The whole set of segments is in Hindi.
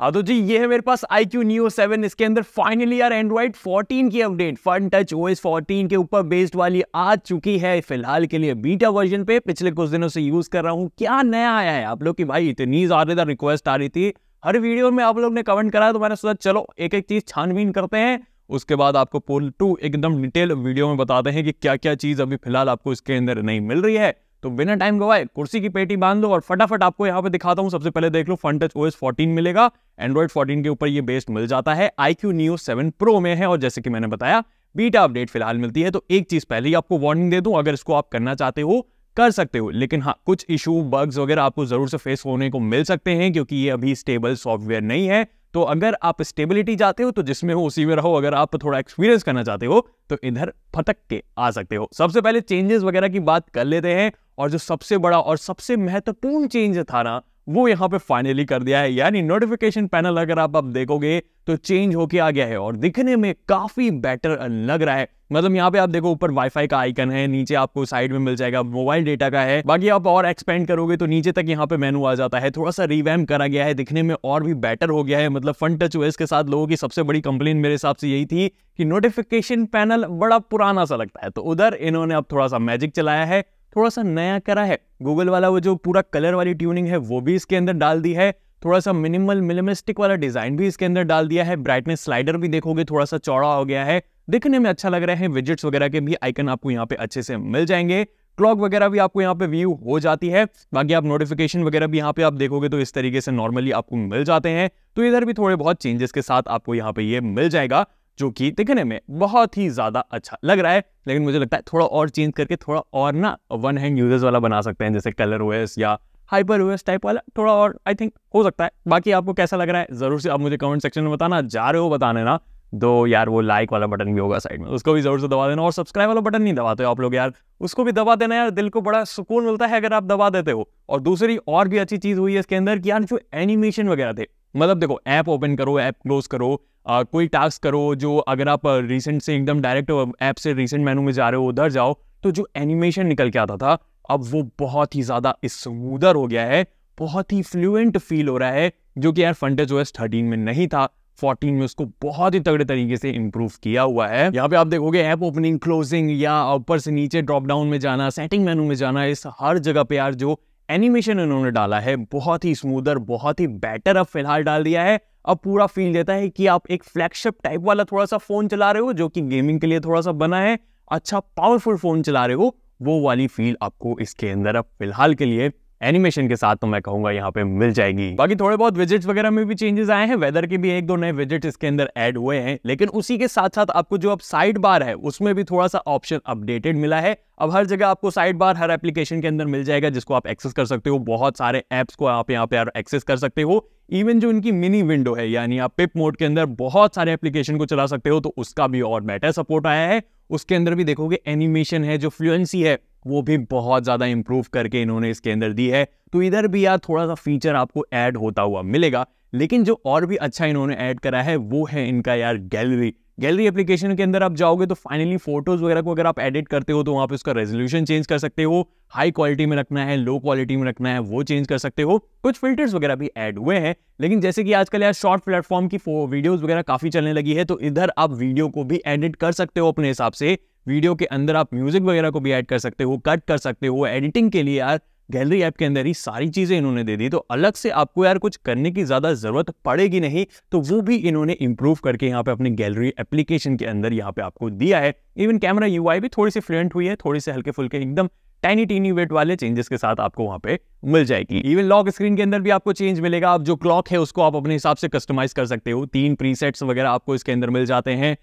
हाँ तो जी ये है मेरे पास IQ Neo 7 सेवन इसके अंदर फाइनली यार एंड्रॉइड 14 की अपडेट फन टच ओएस 14 के ऊपर बेस्ड वाली आ चुकी है फिलहाल के लिए बीटा वर्जन पे पिछले कुछ दिनों से यूज कर रहा हूँ क्या नया आया है आप लोग की भाई इतनी ज्यादा रिक्वेस्ट आ रही थी हर वीडियो में आप लोग ने कमेंट करा तो मैंने सोचा चलो एक एक चीज छानबीन करते हैं उसके बाद आपको पोल टू एकदम डिटेल वीडियो में बताते हैं कि क्या क्या चीज अभी फिलहाल आपको इसके अंदर नहीं मिल रही है तो बिना टाइम गवाए कुर्सी की पेटी बांध लो और फटाफट आपको यहाँ पे दिखाता हूँ सबसे पहले देख लो फ्रंट टच ओएस 14 मिलेगा एंड्रॉइड 14 के ऊपर ये बेस्ट मिल जाता है आईक्यू न्यू 7 सेवन प्रो में है और जैसे कि मैंने बताया बीटा अपडेट फिलहाल मिलती है तो एक चीज पहले ही आपको वार्निंग दे दूं अगर इसको आप करना चाहते हो कर सकते हो लेकिन हाँ कुछ इशू बग्स वगैरह आपको जरूर से फेस होने को मिल सकते हैं क्योंकि ये अभी स्टेबल सॉफ्टवेयर नहीं है तो अगर आप स्टेबिलिटी चाहते हो तो जिसमें हो उसी में रहो अगर आप थोड़ा एक्सपीरियंस करना चाहते हो तो इधर फटक के आ सकते हो सबसे पहले चेंजेस वगैरह की बात कर लेते हैं और जो सबसे बड़ा और सबसे महत्वपूर्ण चेंज था ना वो यहाँ पे फाइनली कर दिया है यानी नोटिफिकेशन पैनल अगर आप अब देखोगे तो चेंज होके आ गया है और दिखने में काफी बेटर लग रहा है मतलब यहाँ पे आप देखो ऊपर वाईफाई का आइकन है नीचे आपको साइड में मिल जाएगा मोबाइल डेटा का है बाकी आप और एक्सपेंड करोगे तो नीचे तक यहाँ पे मेनू आ जाता है थोड़ा सा रिवैम करा गया है दिखने में और भी बेटर हो गया है मतलब फंड टच हुए के साथ लोगों की सबसे बड़ी कंप्लेन मेरे हिसाब से यही थी कि नोटिफिकेशन पैनल बड़ा पुराना सा लगता है तो उधर इन्होंने अब थोड़ा सा मैजिक चलाया है थोड़ा सा नया करा है गूगल वाला वो जो पूरा कलर वाली ट्यूनिंग है वो भी इसके अंदर डाल दी है थोड़ा सा मिनिमल मिनिमलिस्टिक वाला डिजाइन भी इसके अंदर डाल दिया है ब्राइटनेस स्लाइडर भी देखोगे थोड़ा सा चौड़ा हो गया है दिखने में अच्छा लग रहा है विजिट्स वगैरह के भी आइकन आपको यहाँ पे अच्छे से मिल जाएंगे क्लॉक वगैरह भी आपको यहाँ पे व्यू हो जाती है बाकी आप नोटिफिकेशन वगैरह भी यहाँ पे आप देखोगे तो इस तरीके से नॉर्मली आपको मिल जाते हैं तो इधर भी थोड़े बहुत चेंजेस के साथ आपको यहाँ पे ये यह मिल जाएगा जो कि दिखने में बहुत ही ज़्यादा अच्छा लग रहा है लेकिन मुझे लगता है थोड़ा और चेंज करके थोड़ा और ना वन हैंड यूजर्स वाला बना सकते हैं जैसे कलर ओएस या हाइपर ओएस टाइप वाला थोड़ा और आई थिंक हो सकता है बाकी आपको कैसा लग रहा है ज़रूर से आप मुझे कमेंट सेक्शन में बताना जा रहे हो बताने ना दो यार वो लाइक वाला बटन भी होगा साइड में उसको भी जरूर से दबा देना और सब्सक्राइब वाला बटन नहीं दबाते हो आप लोग यार उसको भी दबा देना यार दिल को बड़ा सुकून मिलता है अगर आप दबा देते हो और दूसरी और भी अच्छी चीज़ हुई है इसके अंदर कि यार जो एनिमेशन वगैरह थे मतलब देखो ऐप ओपन करो ऐप क्लोज करो आ, कोई टास्क करो जो अगर आप रिसेंट से एकदम डायरेक्ट ऐप से रिसेंट मेनू में जा रहे हो उधर जाओ तो जो एनिमेशन निकल के आता था अब वो बहुत ही ज़्यादा स्मूदर हो गया है बहुत ही फ्लुएंट फील हो रहा है जो कि यार फंटेज जो एस थर्टीन में नहीं था 14 में उसको बहुत ही तगड़े तरीके से इंप्रूव किया हुआ है यहाँ पे आप देखोगे ऐप ओपनिंग क्लोजिंग या ऊपर से नीचे ड्रॉप डाउन में जाना सेटिंग मेनू में जाना इस हर जगह पे यार जो एनिमेशन इन्होंने डाला है बहुत ही स्मूदर बहुत ही बेटर अब फिलहाल डाल दिया है अब पूरा फील देता है कि आप एक फ्लैगशिप टाइप वाला थोड़ा सा फोन चला रहे हो जो कि गेमिंग के लिए थोड़ा सा बना है अच्छा पावरफुल फोन चला रहे हो वो वाली फील आपको इसके अंदर अब फिलहाल के लिए एनिमेशन के साथ तो मैं कहूंगा यहाँ पे मिल जाएगी बाकी थोड़े बहुत विजिट्स वगैरह में भी चेंजेस आए हैं वेदर के भी एक दो नए विजिट इसके अंदर ऐड हुए हैं लेकिन उसी के साथ साथ आपको जो अब साइड बार है उसमें भी थोड़ा सा ऑप्शन अपडेटेड मिला है अब हर जगह आपको साइड बार हर एप्लीकेशन के अंदर मिल जाएगा जिसको आप एक्सेस कर सकते हो बहुत सारे एप्स को आप यहाँ पे एक्सेस कर सकते हो इवन जो इनकी मिनी विंडो है यानी आप पिप मोड के अंदर बहुत सारे एप्लीकेशन को चला सकते हो तो उसका भी और बेटर सपोर्ट आया है उसके अंदर भी देखोगे एनिमेशन है जो फ्लुएंसी है वो भी बहुत ज़्यादा इंप्रूव करके इन्होंने इसके अंदर दी है तो इधर भी यार थोड़ा सा फीचर आपको ऐड होता हुआ मिलेगा लेकिन जो और भी अच्छा इन्होंने ऐड करा है वो है इनका यार गैलरी गैलरी एप्लीकेशन के अंदर आप जाओगे तो फाइनली फोटोज वगैरह को अगर आप एडिट करते हो तो वहाँ पे उसका रेजोल्यूशन चेंज कर सकते हो हाई क्वालिटी में रखना है लो क्वालिटी में रखना है वो चेंज कर सकते हो कुछ फिल्टर्स वगैरह भी ऐड हुए हैं लेकिन जैसे कि आजकल यार शॉर्ट प्लेटफॉर्म की वीडियोस वगैरह काफ़ी चलने लगी है तो इधर आप वीडियो को भी एडिट कर सकते हो अपने हिसाब से वीडियो के अंदर आप म्यूजिक वगैरह को भी ऐड कर सकते हो कट कर सकते हो एडिटिंग के लिए यार गैलरी ऐप के अंदर ही सारी चीज़ें इन्होंने दे दी तो अलग से आपको यार कुछ करने की ज़्यादा ज़रूरत पड़ेगी नहीं तो वो भी इन्होंने इंप्रूव करके यहाँ पे अपने गैलरी एप्लीकेशन के अंदर यहाँ पे आपको दिया है इवन कैमरा यूआई भी थोड़ी सी फ्लुएंट हुई है थोड़ी से हल्के फुल्के एकदम टाइनी टीनी वेट वाले चेंजेस के साथ आपको वहां पे मिल जाएगी इवन लॉक स्क्रीन के अंदर भी आपको चेंज मिलेगा आप जो क्लॉक है उसको आप अपने हिसाब से कस्टमाइज कर सकते हो तीन प्रीसेट्स वगैरह आपको इसके अंदर मिल जाते हैं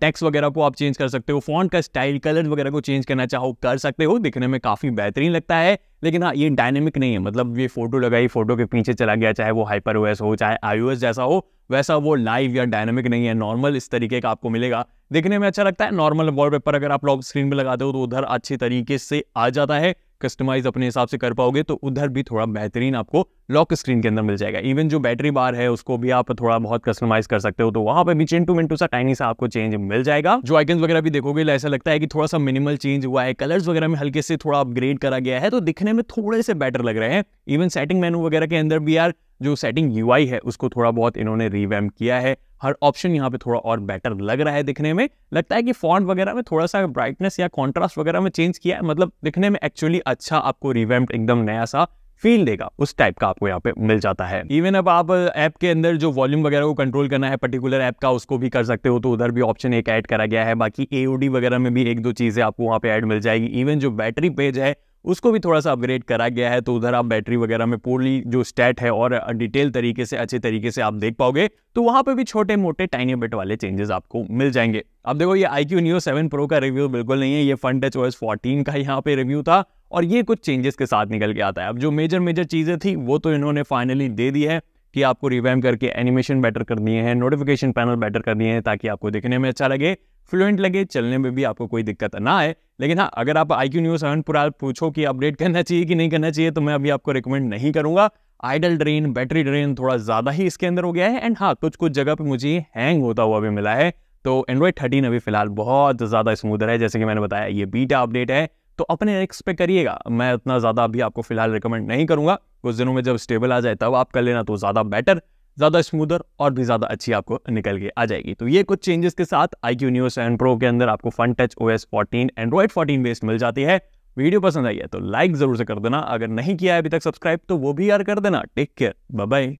टेक्स वगैरह को आप चेंज कर सकते हो फॉन्ट का स्टाइल कलर वगैरह को चेंज करना चाहो कर सकते हो दिखने में काफ़ी बेहतरीन लगता है लेकिन हाँ ये डायनेमिक नहीं है मतलब ये फोटो लगाई फोटो के पीछे चला गया चाहे वो हाइपर ओएस हो चाहे आई जैसा हो वैसा वो लाइव या डायनेमिक नहीं है नॉर्मल इस तरीके का आपको मिलेगा दिखने में अच्छा लगता है नॉर्मल वॉलपेपर अगर आप लॉक स्क्रीन पर लगाते हो तो उधर अच्छे तरीके से आ जाता है कस्टमाइज अपने हिसाब से कर पाओगे तो उधर भी थोड़ा बेहतरीन आपको लॉक स्क्रीन के अंदर मिल जाएगा इवन जो बैटरी बार है उसको भी आप थोड़ा बहुत कस्टमाइज कर सकते हो तो वहां पर भी चिंटू मिंटू सा टाइनी सा आपको चेंज मिल जाएगा जो आइकन वगैरह भी देखोगे ऐसा लगता है कि थोड़ा सा मिनिमल चेंज हुआ है कलर्स वगैरह में हल्के से थोड़ा अपग्रेड करा गया है तो दिखने में थोड़े से बेटर लग रहे हैं इवन सेटिंग मेनू वगैरह के अंदर भी यार जो सेटिंग यूआई है उसको थोड़ा बहुत इन्होंने रिवैम किया है हर ऑप्शन यहाँ पे थोड़ा और बेटर लग रहा है दिखने में लगता है कि फॉन्ट वगैरह में थोड़ा सा ब्राइटनेस या कॉन्ट्रास्ट वगैरह में चेंज किया है मतलब दिखने में एक्चुअली अच्छा आपको रिवैम्प एकदम नया सा फील देगा उस टाइप का आपको यहाँ पे मिल जाता है इवन अब आप ऐप के अंदर जो वॉल्यूम वगैरह को कंट्रोल करना है पर्टिकुलर ऐप का उसको भी कर सकते हो तो उधर भी ऑप्शन एक ऐड करा गया है बाकी एओडी वगैरह में भी एक दो चीजें आपको वहाँ पे ऐड मिल जाएगी इवन जो बैटरी पेज है उसको भी थोड़ा सा अपग्रेड करा गया है तो उधर आप बैटरी वगैरह में पूरी जो स्टैट है और डिटेल तरीके से अच्छे तरीके से आप देख पाओगे तो वहां पे भी छोटे मोटे टाइनी बिट वाले चेंजेस आपको मिल जाएंगे अब देखो ये iQOO Neo seven Pro का रिव्यू बिल्कुल नहीं है ये फंड टच ओएस फोर्टीन का यहाँ पे रिव्यू था और ये कुछ चेंजेस के साथ निकल के आता है अब जो मेजर मेजर चीज़ें थी वो तो इन्होंने फाइनली दे दी है कि आपको रिवैम करके एनिमेशन बेटर कर दिए हैं नोटिफिकेशन पैनल बेटर कर दिए हैं ताकि आपको देखने में अच्छा लगे फ्लुएंट लगे चलने में भी आपको कोई दिक्कत ना आए लेकिन हाँ अगर आप आई क्यू न्यूज़ सेवन पूरा पूछो कि अपडेट करना चाहिए कि नहीं करना चाहिए तो मैं अभी आपको रिकमेंड नहीं करूंगा आइडल ड्रेन बैटरी ड्रेन थोड़ा ज़्यादा ही इसके अंदर हो गया है एंड हाँ कुछ कुछ जगह पर मुझे हैंग होता हुआ भी मिला है तो एंड्रॉयड थर्टीन अभी फिलहाल बहुत ज़्यादा स्मूदर है जैसे कि मैंने बताया ये बीटा अपडेट है तो अपने रिक्स पे करिएगा मैं इतना ज़्यादा अभी आपको फिलहाल रिकमेंड नहीं करूँगा कुछ दिनों में जब स्टेबल आ जाए तब आप कर लेना तो ज़्यादा बेटर ज़्यादा स्मूदर और भी ज़्यादा अच्छी आपको निकल के आ जाएगी तो ये कुछ चेंजेस के साथ iQOO news and Pro के अंदर आपको Funtouch O S fourteen Android fourteen based मिल जाती है वीडियो पसंद आई है तो लाइक ज़रूर से कर देना अगर नहीं किया है अभी तक सब्सक्राइब तो वो भी यार कर देना टेक केयर बाय